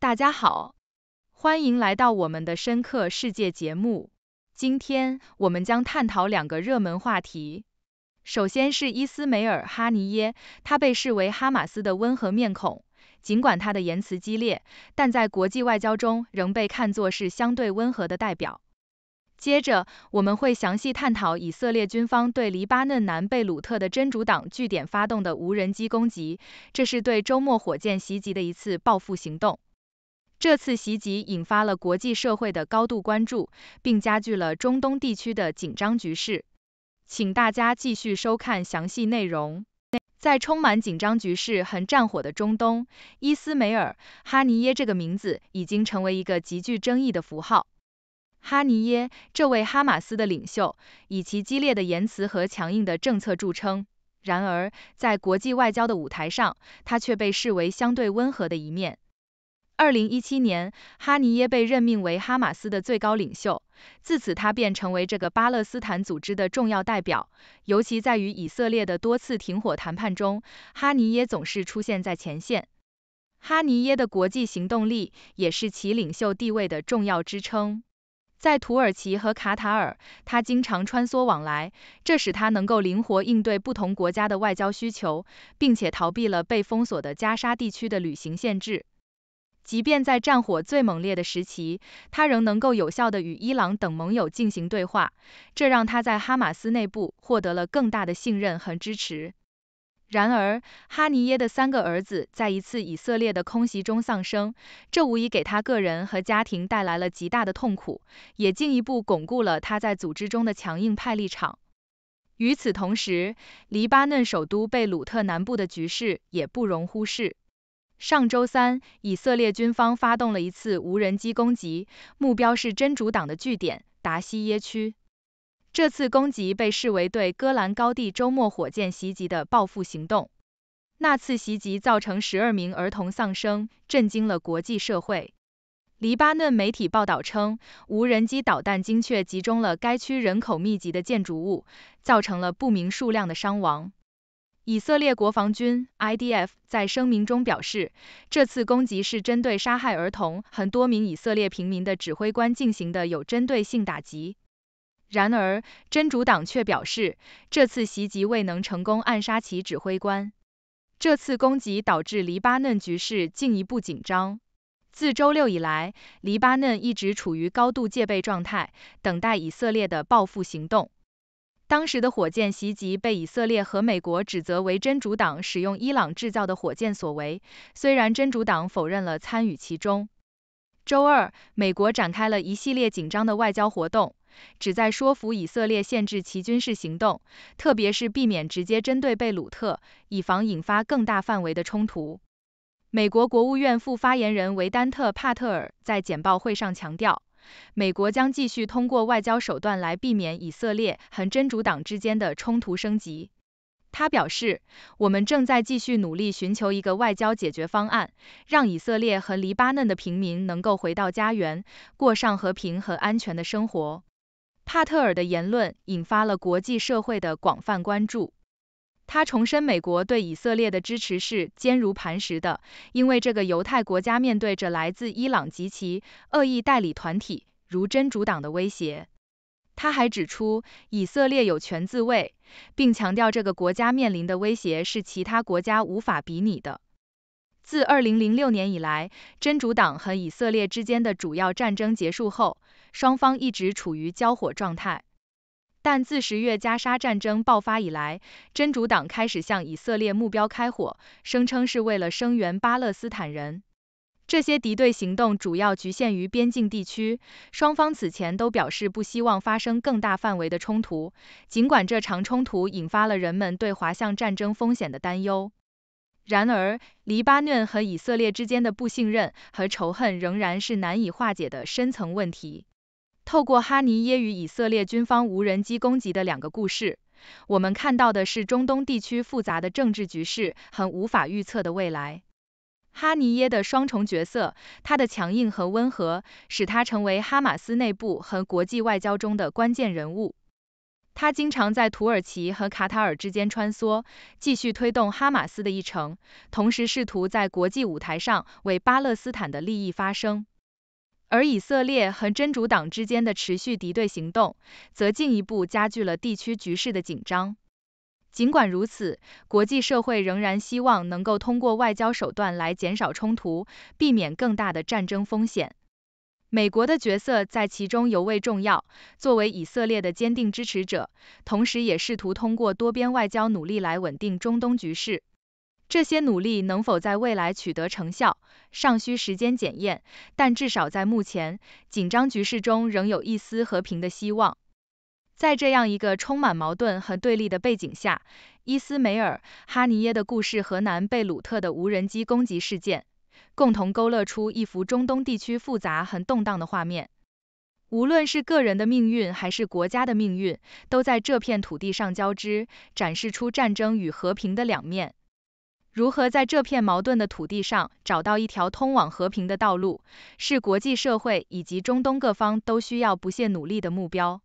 大家好，欢迎来到我们的深刻世界节目。今天我们将探讨两个热门话题。首先是伊斯梅尔哈尼耶，他被视为哈马斯的温和面孔，尽管他的言辞激烈，但在国际外交中仍被看作是相对温和的代表。接着，我们会详细探讨以色列军方对黎巴嫩南贝鲁特的真主党据点发动的无人机攻击，这是对周末火箭袭击的一次报复行动。这次袭击引发了国际社会的高度关注，并加剧了中东地区的紧张局势。请大家继续收看详细内容。在充满紧张局势和战火的中东，伊斯梅尔·哈尼耶这个名字已经成为一个极具争议的符号。哈尼耶这位哈马斯的领袖以其激烈的言辞和强硬的政策著称，然而在国际外交的舞台上，他却被视为相对温和的一面。二零一七年，哈尼耶被任命为哈马斯的最高领袖，自此他便成为这个巴勒斯坦组织的重要代表。尤其在与以色列的多次停火谈判中，哈尼耶总是出现在前线。哈尼耶的国际行动力也是其领袖地位的重要支撑。在土耳其和卡塔尔，他经常穿梭往来，这使他能够灵活应对不同国家的外交需求，并且逃避了被封锁的加沙地区的旅行限制。即便在战火最猛烈的时期，他仍能够有效地与伊朗等盟友进行对话，这让他在哈马斯内部获得了更大的信任和支持。然而，哈尼耶的三个儿子在一次以色列的空袭中丧生，这无疑给他个人和家庭带来了极大的痛苦，也进一步巩固了他在组织中的强硬派立场。与此同时，黎巴嫩首都贝鲁特南部的局势也不容忽视。上周三，以色列军方发动了一次无人机攻击，目标是真主党的据点达西耶区。这次攻击被视为对戈兰高地周末火箭袭击的报复行动。那次袭击造成十二名儿童丧生，震惊了国际社会。黎巴嫩媒体报道称，无人机导弹精确集中了该区人口密集的建筑物，造成了不明数量的伤亡。以色列国防军 （IDF） 在声明中表示，这次攻击是针对杀害儿童、很多名以色列平民的指挥官进行的有针对性打击。然而，真主党却表示，这次袭击未能成功暗杀其指挥官。这次攻击导致黎巴嫩局势进一步紧张。自周六以来，黎巴嫩一直处于高度戒备状态，等待以色列的报复行动。当时的火箭袭击被以色列和美国指责为真主党使用伊朗制造的火箭所为，虽然真主党否认了参与其中。周二，美国展开了一系列紧张的外交活动，旨在说服以色列限制其军事行动，特别是避免直接针对贝鲁特，以防引发更大范围的冲突。美国国务院副发言人维丹特·帕特尔在简报会上强调。美国将继续通过外交手段来避免以色列和真主党之间的冲突升级。他表示，我们正在继续努力寻求一个外交解决方案，让以色列和黎巴嫩的平民能够回到家园，过上和平和安全的生活。帕特尔的言论引发了国际社会的广泛关注。他重申，美国对以色列的支持是坚如磐石的，因为这个犹太国家面对着来自伊朗及其恶意代理团体，如真主党的威胁。他还指出，以色列有权自卫，并强调这个国家面临的威胁是其他国家无法比拟的。自2006年以来，真主党和以色列之间的主要战争结束后，双方一直处于交火状态。但自十月加沙战争爆发以来，真主党开始向以色列目标开火，声称是为了声援巴勒斯坦人。这些敌对行动主要局限于边境地区，双方此前都表示不希望发生更大范围的冲突，尽管这场冲突引发了人们对滑向战争风险的担忧。然而，黎巴嫩和以色列之间的不信任和仇恨仍然是难以化解的深层问题。透过哈尼耶与以色列军方无人机攻击的两个故事，我们看到的是中东地区复杂的政治局势和无法预测的未来。哈尼耶的双重角色，他的强硬和温和，使他成为哈马斯内部和国际外交中的关键人物。他经常在土耳其和卡塔尔之间穿梭，继续推动哈马斯的议程，同时试图在国际舞台上为巴勒斯坦的利益发声。而以色列和真主党之间的持续敌对行动，则进一步加剧了地区局势的紧张。尽管如此，国际社会仍然希望能够通过外交手段来减少冲突，避免更大的战争风险。美国的角色在其中尤为重要，作为以色列的坚定支持者，同时也试图通过多边外交努力来稳定中东局势。这些努力能否在未来取得成效，尚需时间检验。但至少在目前，紧张局势中仍有一丝和平的希望。在这样一个充满矛盾和对立的背景下，伊斯梅尔·哈尼耶的故事和南贝鲁特的无人机攻击事件，共同勾勒出一幅中东地区复杂和动荡的画面。无论是个人的命运还是国家的命运，都在这片土地上交织，展示出战争与和平的两面。如何在这片矛盾的土地上找到一条通往和平的道路，是国际社会以及中东各方都需要不懈努力的目标。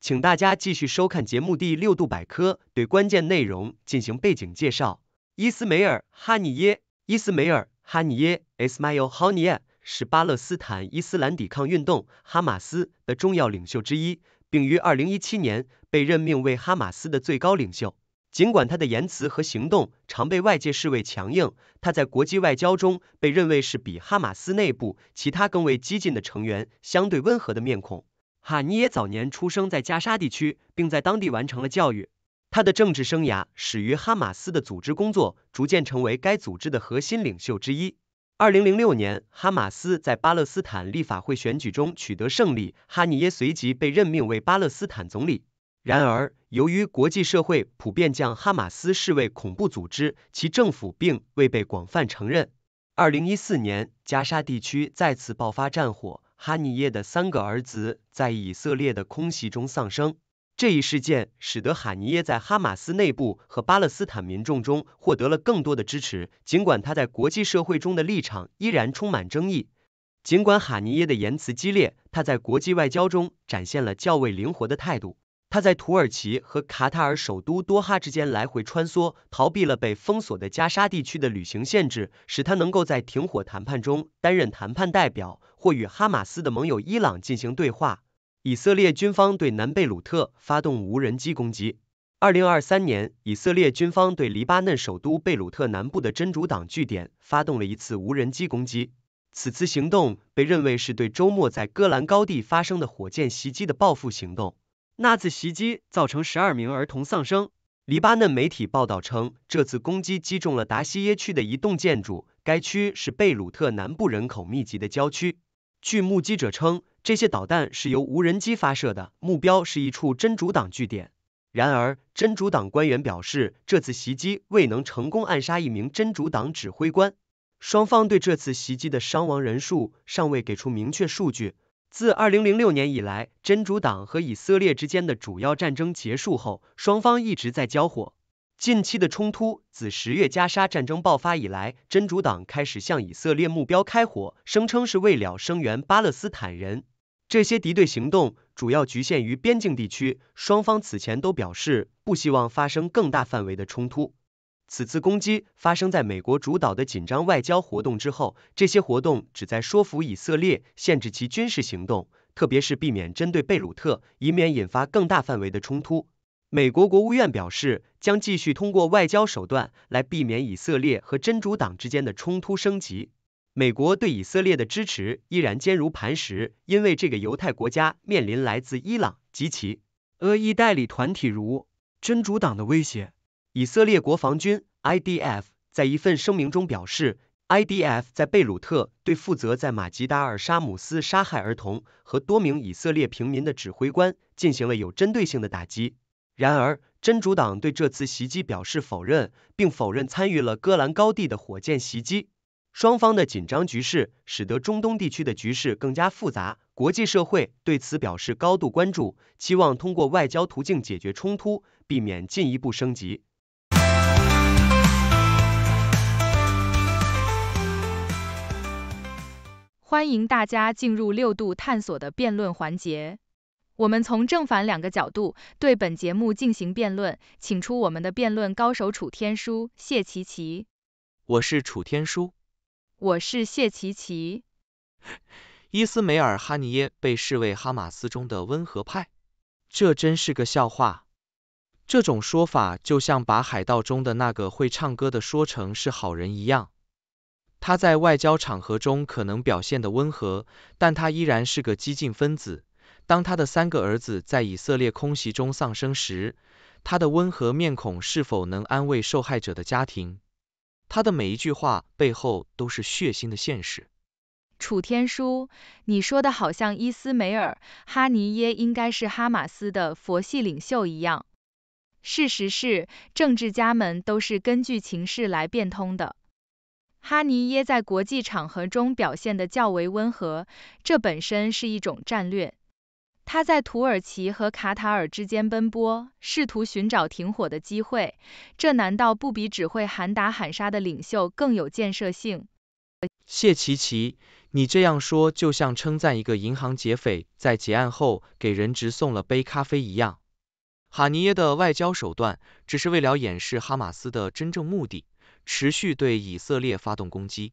请大家继续收看节目第六度百科，对关键内容进行背景介绍。伊斯梅尔·哈尼耶，伊斯梅尔·哈尼耶，Isma'il h a n i a e 是巴勒斯坦伊斯兰抵抗运动哈马斯的重要领袖之一。并于二零一七年被任命为哈马斯的最高领袖。尽管他的言辞和行动常被外界视为强硬，他在国际外交中被认为是比哈马斯内部其他更为激进的成员相对温和的面孔。哈尼也早年出生在加沙地区，并在当地完成了教育。他的政治生涯始于哈马斯的组织工作，逐渐成为该组织的核心领袖之一。二零零六年，哈马斯在巴勒斯坦立法会选举中取得胜利，哈尼耶随即被任命为巴勒斯坦总理。然而，由于国际社会普遍将哈马斯视为恐怖组织，其政府并未被广泛承认。二零一四年，加沙地区再次爆发战火，哈尼耶的三个儿子在以色列的空袭中丧生。这一事件使得哈尼耶在哈马斯内部和巴勒斯坦民众中获得了更多的支持，尽管他在国际社会中的立场依然充满争议。尽管哈尼耶的言辞激烈，他在国际外交中展现了较为灵活的态度。他在土耳其和卡塔尔首都多哈之间来回穿梭，逃避了被封锁的加沙地区的旅行限制，使他能够在停火谈判中担任谈判代表，或与哈马斯的盟友伊朗进行对话。以色列军方对南贝鲁特发动无人机攻击。二零二三年，以色列军方对黎巴嫩首都贝鲁特南部的真主党据点发动了一次无人机攻击。此次行动被认为是对周末在戈兰高地发生的火箭袭击的报复行动。那次袭击造成十二名儿童丧生。黎巴嫩媒体报道称，这次攻击击中了达西耶区的一栋建筑，该区是贝鲁特南部人口密集的郊区。据目击者称，这些导弹是由无人机发射的，目标是一处真主党据点。然而，真主党官员表示，这次袭击未能成功暗杀一名真主党指挥官。双方对这次袭击的伤亡人数尚未给出明确数据。自2006年以来，真主党和以色列之间的主要战争结束后，双方一直在交火。近期的冲突自十月加沙战争爆发以来，真主党开始向以色列目标开火，声称是为了声援巴勒斯坦人。这些敌对行动主要局限于边境地区，双方此前都表示不希望发生更大范围的冲突。此次攻击发生在美国主导的紧张外交活动之后，这些活动旨在说服以色列限制其军事行动，特别是避免针对贝鲁特，以免引发更大范围的冲突。美国国务院表示，将继续通过外交手段来避免以色列和真主党之间的冲突升级。美国对以色列的支持依然坚如磐石，因为这个犹太国家面临来自伊朗及其恶意代理团体如真主党的威胁。以色列国防军 （IDF） 在一份声明中表示，IDF 在贝鲁特对负责在马吉达尔沙姆斯杀害儿童和多名以色列平民的指挥官进行了有针对性的打击。然而，真主党对这次袭击表示否认，并否认参与了戈兰高地的火箭袭击。双方的紧张局势使得中东地区的局势更加复杂，国际社会对此表示高度关注，期望通过外交途径解决冲突，避免进一步升级。欢迎大家进入六度探索的辩论环节。我们从正反两个角度对本节目进行辩论，请出我们的辩论高手楚天舒、谢琪琪。我是楚天舒。我是谢琪琪。伊斯梅尔哈尼耶被视为哈马斯中的温和派，这真是个笑话。这种说法就像把海盗中的那个会唱歌的说成是好人一样。他在外交场合中可能表现的温和，但他依然是个激进分子。当他的三个儿子在以色列空袭中丧生时，他的温和面孔是否能安慰受害者的家庭？他的每一句话背后都是血腥的现实。楚天舒，你说的好像伊斯梅尔·哈尼耶应该是哈马斯的佛系领袖一样。事实是，政治家们都是根据情势来变通的。哈尼耶在国际场合中表现的较为温和，这本身是一种战略。他在土耳其和卡塔尔之间奔波，试图寻找停火的机会。这难道不比只会喊打喊杀的领袖更有建设性？谢奇奇，你这样说就像称赞一个银行劫匪在结案后给人质送了杯咖啡一样。哈尼耶的外交手段只是为了掩饰哈马斯的真正目的，持续对以色列发动攻击。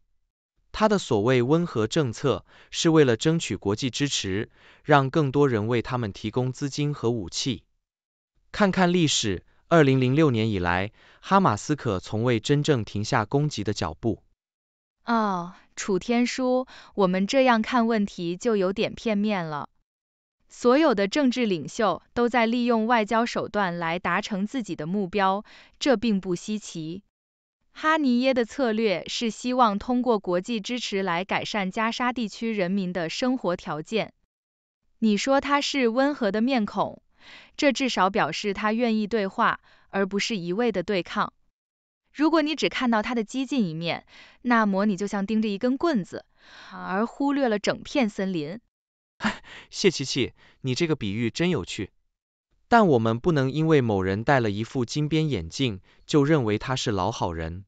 他的所谓温和政策，是为了争取国际支持，让更多人为他们提供资金和武器。看看历史，二零零六年以来，哈马斯可从未真正停下攻击的脚步。哦，楚天舒，我们这样看问题就有点片面了。所有的政治领袖都在利用外交手段来达成自己的目标，这并不稀奇。哈尼耶的策略是希望通过国际支持来改善加沙地区人民的生活条件。你说他是温和的面孔，这至少表示他愿意对话，而不是一味的对抗。如果你只看到他的激进一面，那么你就像盯着一根棍子，而忽略了整片森林。谢琪琪，你这个比喻真有趣。但我们不能因为某人戴了一副金边眼镜，就认为他是老好人。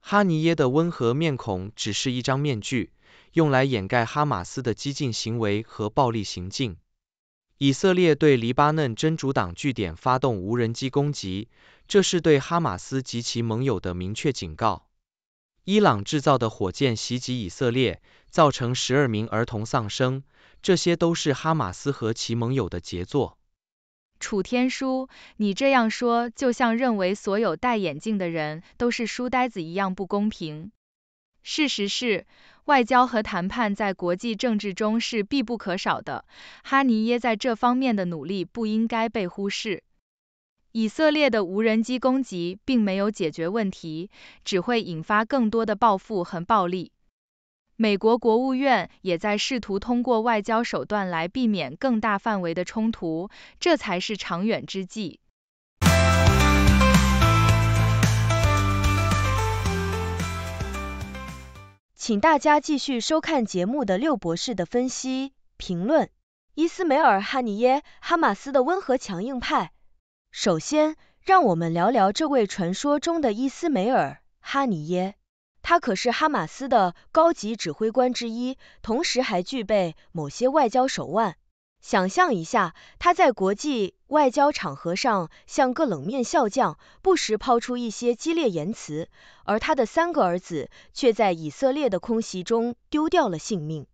哈尼耶的温和面孔只是一张面具，用来掩盖哈马斯的激进行为和暴力行径。以色列对黎巴嫩真主党据点发动无人机攻击，这是对哈马斯及其盟友的明确警告。伊朗制造的火箭袭击以色列，造成十二名儿童丧生，这些都是哈马斯和其盟友的杰作。楚天舒，你这样说就像认为所有戴眼镜的人都是书呆子一样不公平。事实是，外交和谈判在国际政治中是必不可少的，哈尼耶在这方面的努力不应该被忽视。以色列的无人机攻击并没有解决问题，只会引发更多的报复和暴力。美国国务院也在试图通过外交手段来避免更大范围的冲突，这才是长远之计。请大家继续收看节目的六博士的分析评论。伊斯梅尔·哈尼耶，哈马斯的温和强硬派。首先，让我们聊聊这位传说中的伊斯梅尔·哈尼耶。他可是哈马斯的高级指挥官之一，同时还具备某些外交手腕。想象一下，他在国际外交场合上像个冷面笑匠，不时抛出一些激烈言辞，而他的三个儿子却在以色列的空袭中丢掉了性命。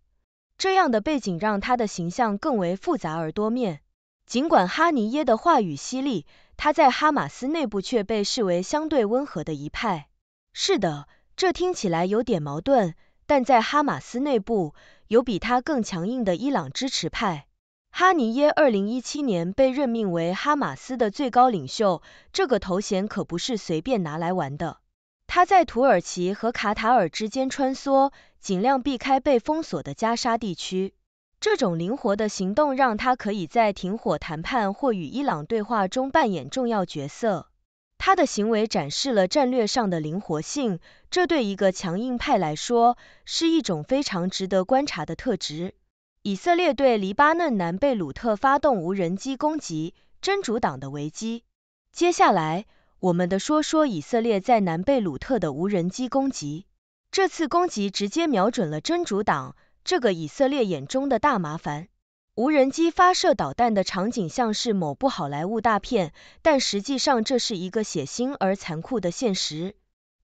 这样的背景让他的形象更为复杂而多面。尽管哈尼耶的话语犀利，他在哈马斯内部却被视为相对温和的一派。是的。这听起来有点矛盾，但在哈马斯内部有比他更强硬的伊朗支持派。哈尼耶2017年被任命为哈马斯的最高领袖，这个头衔可不是随便拿来玩的。他在土耳其和卡塔尔之间穿梭，尽量避开被封锁的加沙地区。这种灵活的行动让他可以在停火谈判或与伊朗对话中扮演重要角色。他的行为展示了战略上的灵活性，这对一个强硬派来说是一种非常值得观察的特质。以色列对黎巴嫩南贝鲁特发动无人机攻击，真主党的危机。接下来，我们的说说以色列在南贝鲁特的无人机攻击。这次攻击直接瞄准了真主党，这个以色列眼中的大麻烦。无人机发射导弹的场景像是某部好莱坞大片，但实际上这是一个血腥而残酷的现实。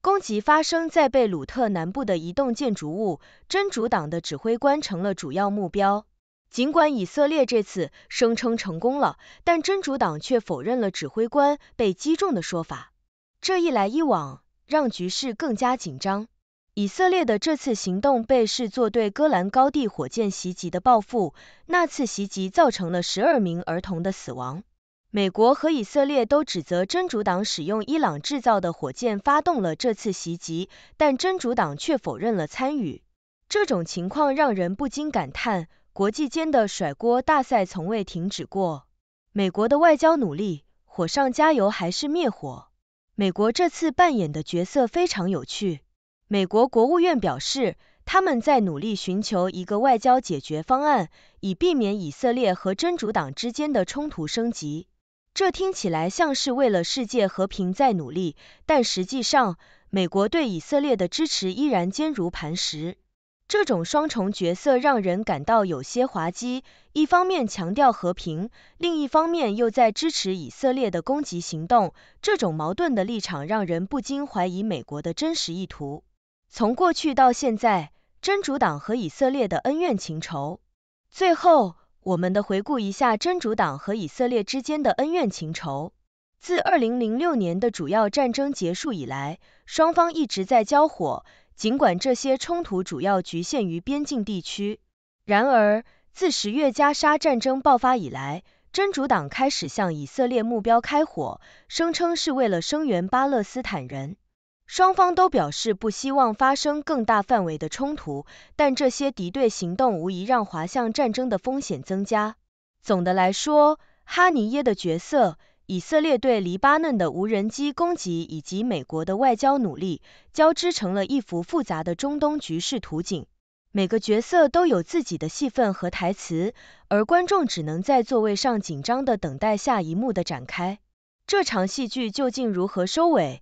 攻击发生在贝鲁特南部的一栋建筑物，真主党的指挥官成了主要目标。尽管以色列这次声称成功了，但真主党却否认了指挥官被击中的说法。这一来一往，让局势更加紧张。以色列的这次行动被视作对戈兰高地火箭袭击的报复。那次袭击造成了十二名儿童的死亡。美国和以色列都指责真主党使用伊朗制造的火箭发动了这次袭击，但真主党却否认了参与。这种情况让人不禁感叹，国际间的甩锅大赛从未停止过。美国的外交努力，火上加油还是灭火？美国这次扮演的角色非常有趣。美国国务院表示，他们在努力寻求一个外交解决方案，以避免以色列和真主党之间的冲突升级。这听起来像是为了世界和平在努力，但实际上，美国对以色列的支持依然坚如磐石。这种双重角色让人感到有些滑稽：一方面强调和平，另一方面又在支持以色列的攻击行动。这种矛盾的立场让人不禁怀疑美国的真实意图。从过去到现在，真主党和以色列的恩怨情仇。最后，我们的回顾一下真主党和以色列之间的恩怨情仇。自2006年的主要战争结束以来，双方一直在交火，尽管这些冲突主要局限于边境地区。然而，自十月加沙战争爆发以来，真主党开始向以色列目标开火，声称是为了声援巴勒斯坦人。双方都表示不希望发生更大范围的冲突，但这些敌对行动无疑让滑向战争的风险增加。总的来说，哈尼耶的角色、以色列对黎巴嫩的无人机攻击以及美国的外交努力交织成了一幅复杂的中东局势图景。每个角色都有自己的戏份和台词，而观众只能在座位上紧张地等待下一幕的展开。这场戏剧究竟如何收尾？